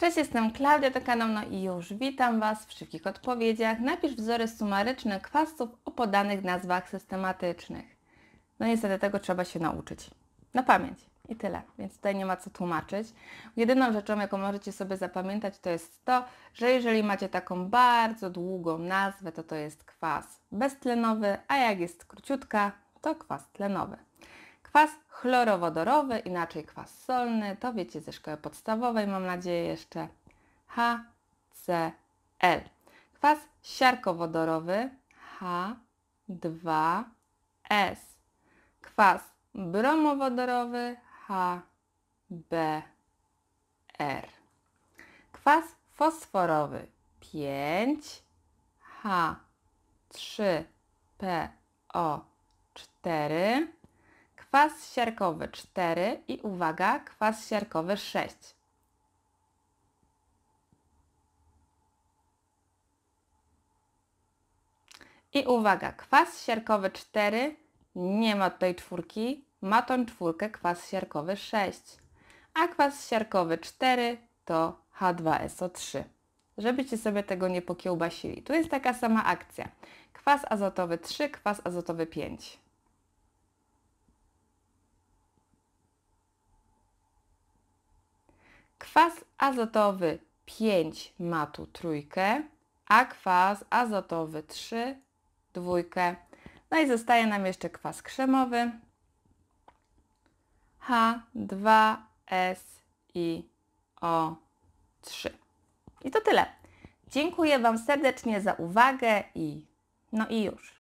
Cześć, jestem Klaudia Tokanowno i już witam Was w szybkich odpowiedziach. Napisz wzory sumaryczne kwasów o podanych nazwach systematycznych. No niestety tego trzeba się nauczyć. Na pamięć. I tyle, więc tutaj nie ma co tłumaczyć. Jedyną rzeczą, jaką możecie sobie zapamiętać, to jest to, że jeżeli macie taką bardzo długą nazwę, to to jest kwas beztlenowy, a jak jest króciutka, to kwas tlenowy. Kwas chlorowodorowy, inaczej kwas solny, to wiecie ze szkoły podstawowej, mam nadzieję jeszcze HCl. Kwas siarkowodorowy H2S. Kwas bromowodorowy HBr. Kwas fosforowy 5H3PO4 kwas siarkowy 4 i uwaga, kwas siarkowy 6. I uwaga, kwas siarkowy 4 nie ma tej czwórki, ma tą czwórkę kwas siarkowy 6. A kwas siarkowy 4 to H2SO3. Żebyście sobie tego nie pokiełbasili. Tu jest taka sama akcja. Kwas azotowy 3, kwas azotowy 5. Kwas azotowy 5 ma tu trójkę, a kwas azotowy 3 dwójkę. No i zostaje nam jeszcze kwas krzemowy H2SiO3. I to tyle. Dziękuję Wam serdecznie za uwagę i no i już.